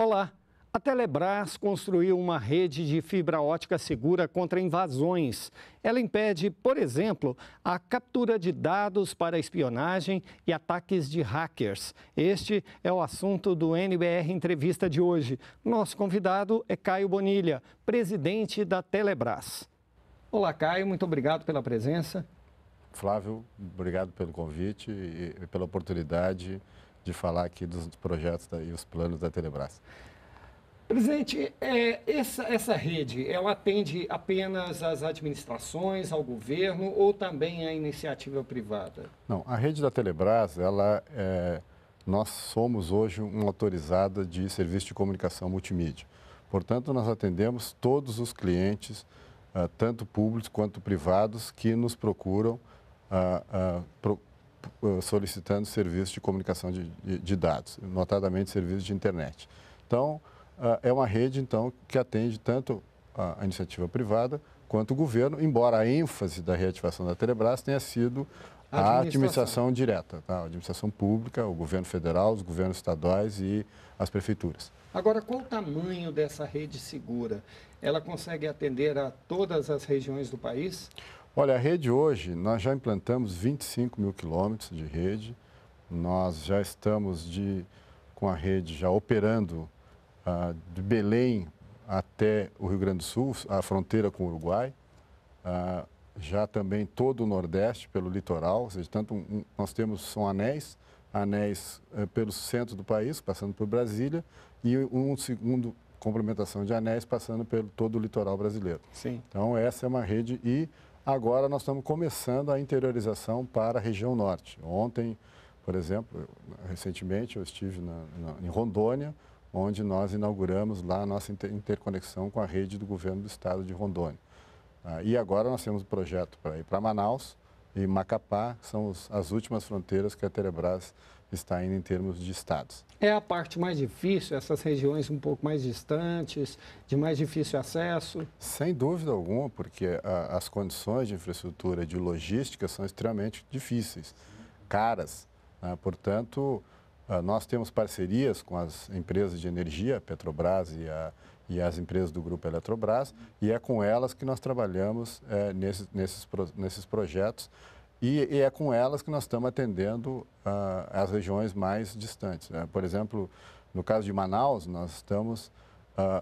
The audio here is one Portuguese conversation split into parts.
Olá! A Telebrás construiu uma rede de fibra ótica segura contra invasões. Ela impede, por exemplo, a captura de dados para espionagem e ataques de hackers. Este é o assunto do NBR Entrevista de hoje. Nosso convidado é Caio Bonilha, presidente da Telebrás. Olá, Caio, muito obrigado pela presença. Flávio, obrigado pelo convite e pela oportunidade de falar aqui dos projetos da, e os planos da Telebrás. Presidente, é, essa, essa rede, ela atende apenas às administrações, ao governo ou também à iniciativa privada? Não, a rede da Telebrás, ela, é, nós somos hoje uma autorizada de serviço de comunicação multimídia. Portanto, nós atendemos todos os clientes, ah, tanto públicos quanto privados, que nos procuram ah, ah, eh, solicitando serviços de comunicação de, de, de, dados, notadamente serviços de internet. Então, ah, é uma rede então que atende tanto a iniciativa privada quanto o governo, embora a ênfase da reativação da Telebrás tenha sido a administração, administração direta, tá? a administração pública, o governo federal, os governos estaduais e as prefeituras. Agora, qual o tamanho dessa rede segura? Ela consegue atender a todas as regiões do país? Olha, a rede hoje, nós já implantamos 25 mil quilômetros de rede, nós já estamos de, com a rede já operando ah, de Belém até o Rio Grande do Sul, a fronteira com o Uruguai, ah, já também todo o Nordeste, pelo litoral, ou seja, tanto um, nós temos, são anéis, anéis eh, pelo centro do país, passando por Brasília, e um segundo complementação de anéis passando pelo todo o litoral brasileiro. Sim. Então, essa é uma rede e Agora nós estamos começando a interiorização para a região norte. Ontem, por exemplo, recentemente eu estive na, na, em Rondônia, onde nós inauguramos lá a nossa inter interconexão com a rede do governo do estado de Rondônia. Ah, e agora nós temos um projeto para ir para Manaus e Macapá, são os, as últimas fronteiras que a Telebrás está indo em termos de estados. É a parte mais difícil, essas regiões um pouco mais distantes, de mais difícil acesso? Sem dúvida alguma, porque a, ah, as condições de infraestrutura, de logística, são extremamente difíceis, caras. Né? Portanto, ah, nós temos parcerias com as empresas de energia, Petrobras e, a, e as empresas do grupo Eletrobras, e é com elas que nós trabalhamos é, nesses, nesses, nesses projetos e, e, é com elas que nós estamos atendendo uh, as regiões mais distantes. Né? Por exemplo, no caso de Manaus, nós estamos,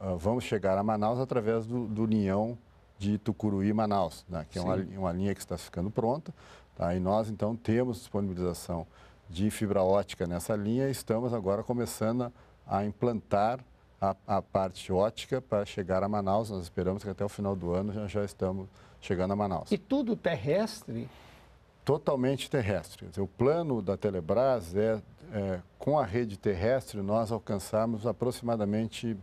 uh, uh, vamos chegar a Manaus através do, do linhão de Tucuruí-Manaus, né? que é uma, uma, linha que está ficando pronta. Tá? E nós, então, temos disponibilização de fibra ótica nessa linha e estamos agora começando a implantar a, a parte ótica para chegar a Manaus. Nós esperamos que até o final do ano já, já estamos chegando a Manaus. E tudo terrestre totalmente terrestres. O plano da Telebrás é, é, com a rede terrestre, nós alcançarmos aproximadamente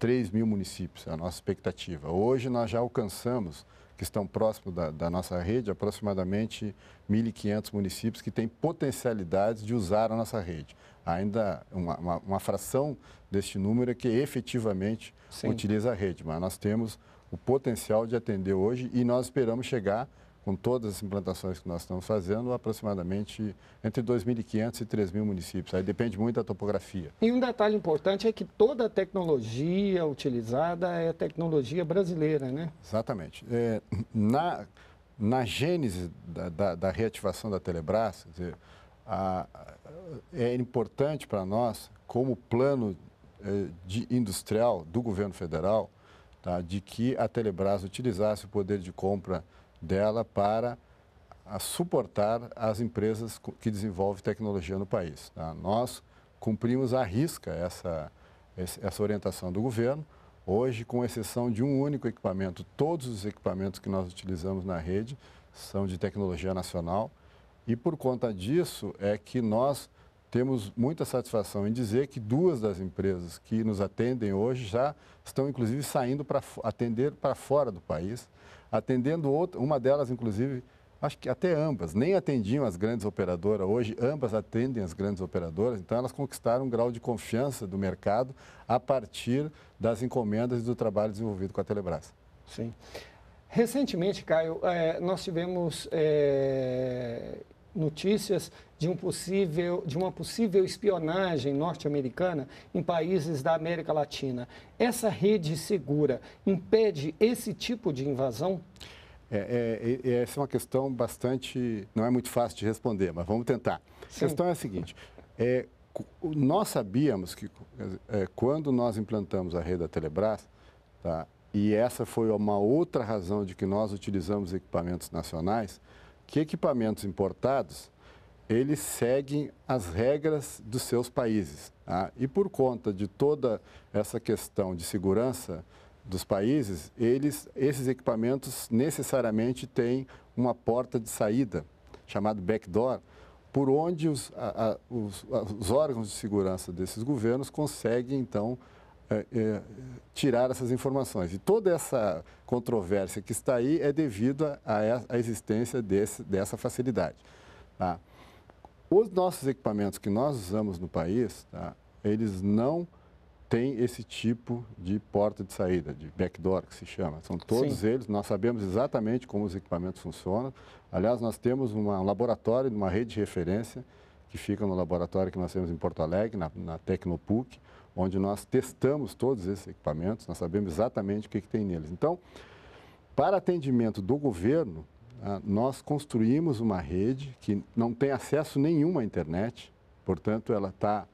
3 mil municípios, é a nossa expectativa. Hoje nós já alcançamos, que estão próximos da, da, nossa rede, aproximadamente 1.500 municípios que têm potencialidades de usar a nossa rede. Ainda uma, uma, uma fração deste número é que efetivamente Sim. utiliza a rede, mas nós temos o potencial de atender hoje e nós esperamos chegar com todas as implantações que nós estamos fazendo, aproximadamente entre 2.500 e 3.000 municípios. Aí depende muito da topografia. E um detalhe importante é que toda a tecnologia utilizada é tecnologia brasileira, né? Exatamente. É, na, na gênese da, da, da reativação da Telebrás, dizer, a, é importante para nós, como plano é, de industrial do governo federal, tá, de que a Telebrás utilizasse o poder de compra dela para suportar as empresas que desenvolvem tecnologia no país. Tá? Nós cumprimos à risca essa, essa orientação do governo. Hoje, com exceção de um único equipamento, todos os equipamentos que nós utilizamos na rede são de tecnologia nacional. E por conta disso é que nós temos muita satisfação em dizer que duas das empresas que nos atendem hoje já estão, inclusive, saindo para atender para fora do país, atendendo outra, uma delas, inclusive, acho que até ambas, nem atendiam as grandes operadoras, hoje ambas atendem as grandes operadoras, então elas conquistaram um grau de confiança do mercado a partir das encomendas e do trabalho desenvolvido com a Telebrás. Sim. Recentemente, Caio, eh, nós tivemos eh, notícias de, um possível, de uma possível espionagem norte-americana em países da América Latina. Essa rede segura impede esse tipo de invasão? É, é, essa é uma questão bastante. não é muito fácil de responder, mas vamos tentar. Sim. A questão é a seguinte: é, nós sabíamos que é, quando nós implantamos a rede da Telebrás, tá, e essa foi uma outra razão de que nós utilizamos equipamentos nacionais, que equipamentos importados eles seguem as regras dos seus países. Tá? E por conta de toda essa questão de segurança dos países, eles, esses equipamentos necessariamente têm uma porta de saída, chamada backdoor, por onde os, a, a, os, a, os órgãos de segurança desses governos conseguem, então, é, é, tirar essas informações. E toda essa controvérsia que está aí é devido à existência desse, dessa facilidade. Tá? Os nossos equipamentos que nós usamos no país, tá? eles não têm esse tipo de porta de saída, de backdoor que se chama. São todos Sim. eles, nós sabemos exatamente como os equipamentos funcionam. Aliás, nós temos uma, um laboratório, uma rede de referência, que fica no laboratório que nós temos em Porto Alegre, na, na Tecnopuc, onde nós testamos todos esses equipamentos, nós sabemos exatamente o que, que tem neles. Então, para atendimento do governo, ah, nós construímos uma rede que não tem acesso nenhum à internet, portanto, ela está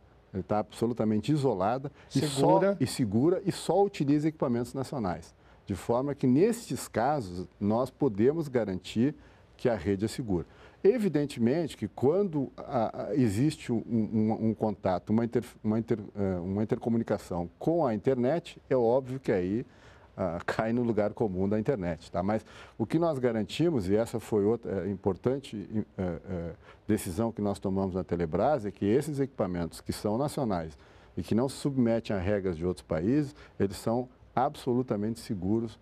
tá absolutamente isolada segura. E, só, e segura e só utiliza equipamentos nacionais. De forma que, nestes casos, nós podemos garantir que a rede é segura. Evidentemente que quando a, a, existe um, um, um, contato, uma, inter, uma, inter, é, uma intercomunicação com a internet, é óbvio que aí ah, cai no lugar comum da internet. Tá? Mas o que nós garantimos, e essa foi outra é, importante é, decisão que nós tomamos na Telebrás, é que esses equipamentos que são nacionais e que não se submetem a regras de outros países, eles são absolutamente seguros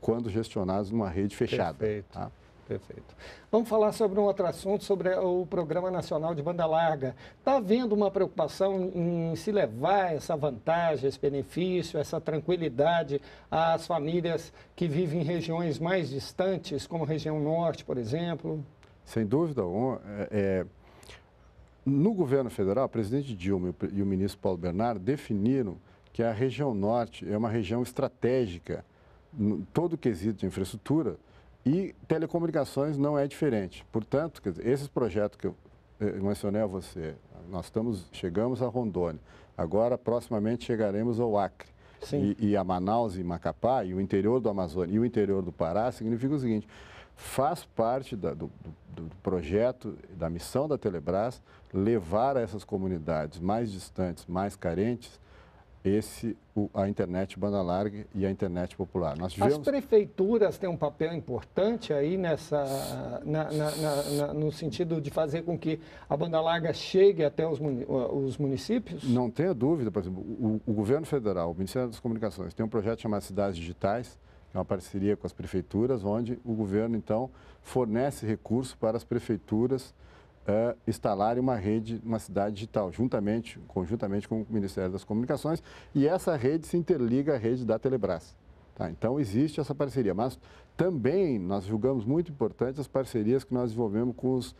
quando gestionados numa rede fechada. Perfeito. Tá? Perfeito. Vamos falar sobre um outro assunto, sobre o Programa Nacional de Banda Larga. Está havendo uma preocupação em se levar essa vantagem, esse benefício, essa tranquilidade às famílias que vivem em regiões mais distantes, como a região norte, por exemplo? Sem dúvida, é, é, no governo federal, o presidente Dilma e o ministro Paulo Bernardo definiram que a região norte é uma região estratégica, todo o quesito de infraestrutura, e telecomunicações não é diferente. Portanto, dizer, esses projetos que eu eh, mencionei a você, nós estamos, chegamos a Rondônia, agora proximamente chegaremos ao Acre. Sim. E, e a Manaus e Macapá, e o interior do Amazônia e o interior do Pará, significa o seguinte, faz parte da, do, do, do, projeto, da missão da Telebrás, levar a essas comunidades mais distantes, mais carentes, esse o, a internet banda larga e a internet popular. As prefeituras têm um papel importante aí nessa, na, na, na, no sentido de fazer com que a banda larga chegue até os, muni os municípios? Não tenha dúvida, por exemplo, o, o, governo federal, o Ministério das Comunicações, tem um projeto chamado Cidades Digitais, que é uma parceria com as prefeituras, onde o governo, então, fornece recursos para as prefeituras uh, é, instalarem uma rede, uma cidade digital, juntamente, conjuntamente com o Ministério das Comunicações, e essa rede se interliga à rede da Telebrás. Tá? Então, existe essa parceria, mas também nós julgamos muito importante as parcerias que nós desenvolvemos com os,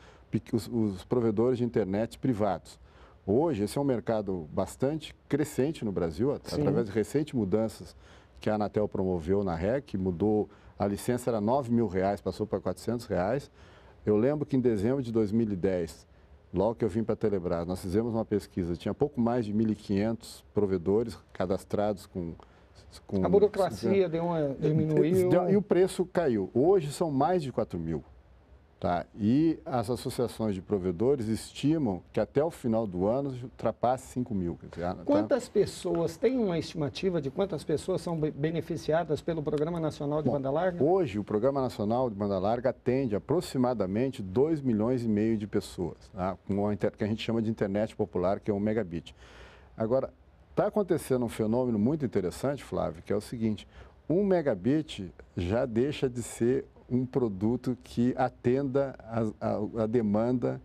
os, os provedores de internet privados. Hoje, esse é um mercado bastante crescente no Brasil, Sim. através de recentes mudanças que a Anatel promoveu na REC, mudou a licença era 9 mil reais, passou para 400 reais. Eu lembro que em dezembro de 2010, logo que eu vim para a Telebrás, nós fizemos uma pesquisa, tinha pouco mais de 1.500 provedores cadastrados com... com a burocracia deu uma, diminuiu. e o preço caiu. Hoje são mais de 4 mil. Tá? E as associações de provedores estimam que até o final do ano ultrapasse 5 mil. Dizer, ah, tá. quantas tá? pessoas, tem uma estimativa de quantas pessoas são beneficiadas pelo Programa Nacional de Bom, Banda Larga? Hoje, o Programa Nacional de Banda Larga atende aproximadamente 2 milhões e meio de pessoas, tá? com o que a gente chama de internet popular, que é o um megabit. Agora, está acontecendo um fenômeno muito interessante, Flávio, que é o seguinte, um megabit já deixa de ser um produto que atenda a, a, a demanda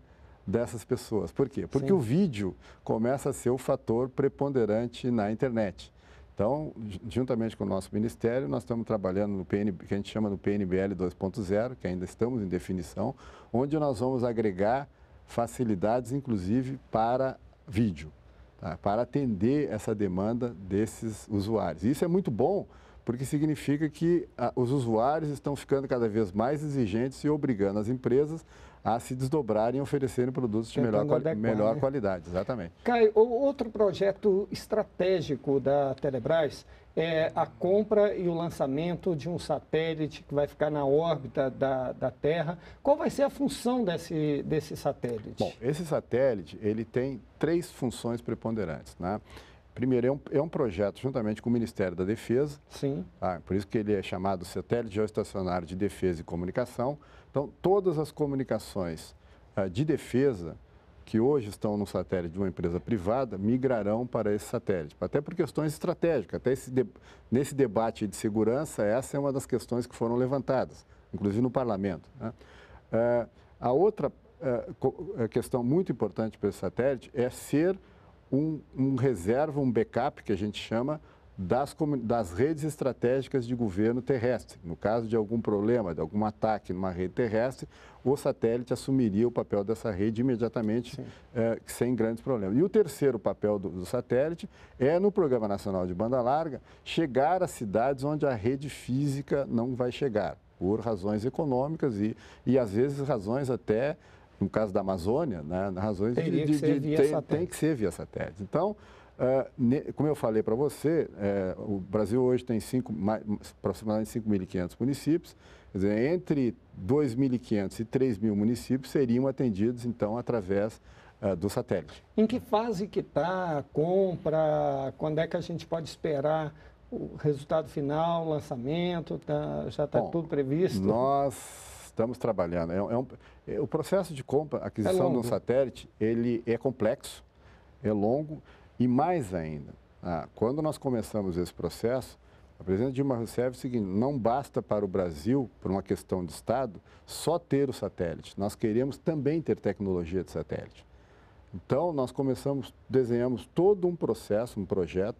dessas pessoas. Por quê? Porque Sim. o vídeo começa a ser o fator preponderante na internet. Então, juntamente com o nosso ministério, nós estamos trabalhando no PNB, que a gente chama do PNBL 2.0, que ainda estamos em definição, onde nós vamos agregar facilidades, inclusive, para vídeo, tá? para atender essa demanda desses usuários. isso é muito bom, porque significa que a, ah, os usuários estão ficando cada vez mais exigentes e obrigando as empresas a se desdobrarem e oferecerem produtos de melhor, adequar, melhor né? qualidade. Exatamente. Caio, outro projeto estratégico da Telebrás é a compra e o lançamento de um satélite que vai ficar na órbita da, da Terra. Qual vai ser a função desse, desse satélite? Bom, esse satélite ele tem três funções preponderantes. Né? Primeiro, é um, é um projeto juntamente com o Ministério da Defesa. Sim. Tá? Por isso que ele é chamado Satélite Geoestacionário de Defesa e Comunicação. Então, todas as comunicações ah, de defesa que hoje estão no satélite de uma empresa privada migrarão para esse satélite, até por questões estratégicas. Até de, nesse debate de segurança, essa é uma das questões que foram levantadas, inclusive no parlamento. Né? Ah, a outra questão muito importante para esse satélite é ser um, um reserva, um backup, que a gente chama, das, das, redes estratégicas de governo terrestre. No caso de algum problema, de algum ataque numa rede terrestre, o satélite assumiria o papel dessa rede imediatamente, eh, sem grandes problemas. E o terceiro papel do, do, satélite é, no Programa Nacional de Banda Larga, chegar a cidades onde a rede física não vai chegar, por razões econômicas e, e às vezes, razões até no caso da Amazônia, né, razões de, de, de, de tem, tem, que ser via satélite. Então, uh, ne, como eu falei para você, uh, o Brasil hoje tem cinco, mais, aproximadamente 5.500 municípios, quer dizer, entre 2.500 e 3.000 municípios seriam atendidos, então, através uh, do satélite. Em que fase que está a compra? Quando é que a gente pode esperar o resultado final, o lançamento? Tá, já está tudo previsto? Nós estamos trabalhando. É, é, um, é, o processo de compra, aquisição de um satélite, ele é complexo, é longo e mais ainda. Ah, quando nós começamos esse processo, a presidente Dilma Rousseff é o seguinte, não basta para o Brasil, por uma questão de Estado, só ter o satélite. Nós queremos também ter tecnologia de satélite. Então, nós começamos, desenhamos todo um processo, um projeto,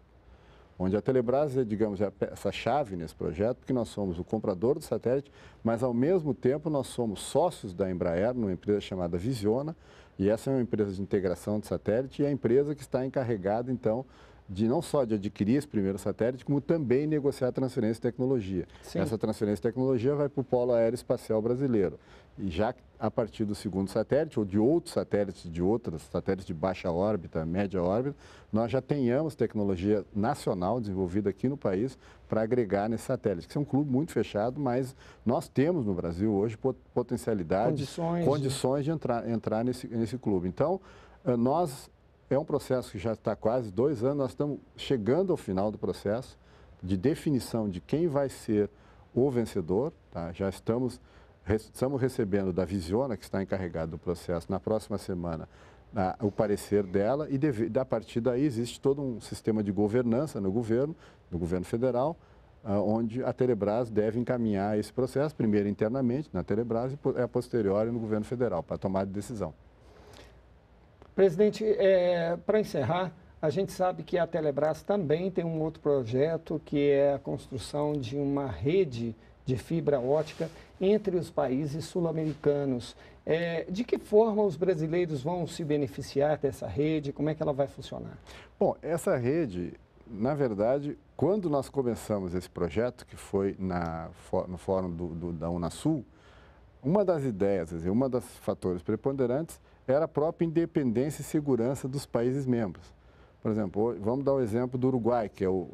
onde a Telebrás é, digamos, é essa chave nesse projeto, porque nós somos o comprador do satélite, mas ao mesmo tempo nós somos sócios da Embraer, numa empresa chamada Visiona, e essa é uma empresa de integração de satélite e é a empresa que está encarregada, então, de não só de adquirir esse primeiro satélite, como também negociar transferência de tecnologia. Sim. Essa transferência de tecnologia vai para o polo aeroespacial brasileiro. E já a partir do segundo satélite, ou de outros satélites, de outras satélites de baixa órbita, média órbita, nós já tenhamos tecnologia nacional desenvolvida aqui no país para agregar nesse satélite, que é um clube muito fechado, mas nós temos no Brasil hoje potencialidades, condições, né? condições de entrar, entrar nesse, nesse clube. Então, eh, nós é um processo que já está quase dois anos, nós estamos chegando ao final do processo de definição de quem vai ser o vencedor. Tá? Já estamos, estamos recebendo da Visiona, que está encarregada do processo, na próxima semana, a, o parecer dela e deve, a partir daí existe todo um sistema de governança no governo, no governo federal, a, ah, onde a Telebrás deve encaminhar esse processo, primeiro internamente na Telebrás e é a posteriori no governo federal, para tomar decisão. Presidente, é, para encerrar, a gente sabe que a Telebrás também tem um outro projeto que é a construção de uma rede de fibra ótica entre os países sul-americanos. É, de que forma os brasileiros vão se beneficiar dessa rede? Como é que ela vai funcionar? Bom, essa rede, na verdade, quando nós começamos esse projeto, que foi na, no fórum do, do, da Unasul, uma das ideias, uma das fatores preponderantes era a própria independência e segurança dos países membros. Por exemplo, vamos dar o exemplo do Uruguai, que é o,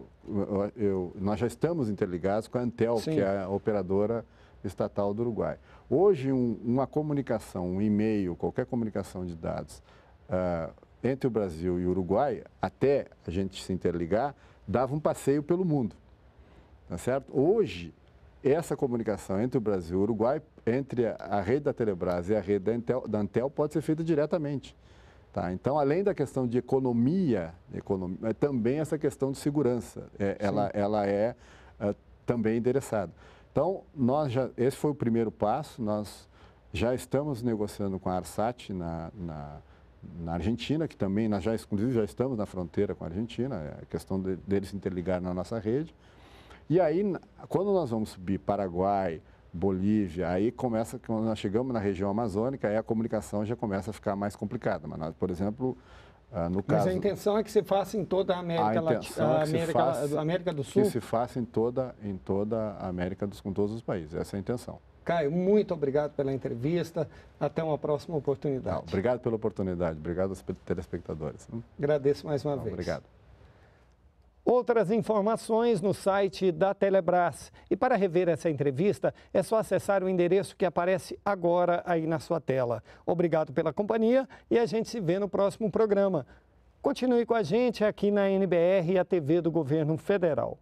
eu, nós já estamos interligados com a Antel, Sim. que é a operadora estatal do Uruguai. Hoje, um, uma comunicação, um e-mail, qualquer comunicação de dados uh, entre o Brasil e o Uruguai, até a gente se interligar, dava um passeio pelo mundo. Tá certo? Hoje, essa comunicação entre o Brasil e o Uruguai, entre a rede da Telebrás e a rede da Antel, da Antel pode ser feita diretamente. Tá? Então, além da questão de economia, economia é também essa questão de segurança, é, ela, ela é, é, também endereçada. Então, nós já, esse foi o primeiro passo, nós já estamos negociando com a Arsat na, na, na Argentina, que também, nós já, inclusive, já estamos na fronteira com a Argentina, a é questão de, deles se interligar na nossa rede. E aí, quando nós vamos subir Paraguai, Bolívia, aí começa, quando nós chegamos na região amazônica, aí a comunicação já começa a ficar mais complicada. Mas nós, por exemplo, ah, no caso, Mas a intenção é que se faça em toda a América Latina, é América, América do Sul? Que se faça em toda, em toda a América, dos, com todos os países. Essa é a intenção. Caio, muito obrigado pela entrevista. Até uma próxima oportunidade. Não, obrigado pela oportunidade. Obrigado aos telespectadores. Agradeço mais uma Não, vez. Obrigado. Outras informações no site da Telebrás. E para rever essa entrevista, é só acessar o endereço que aparece agora aí na sua tela. Obrigado pela companhia e a gente se vê no próximo programa. Continue com a gente aqui na NBR e a TV do Governo Federal.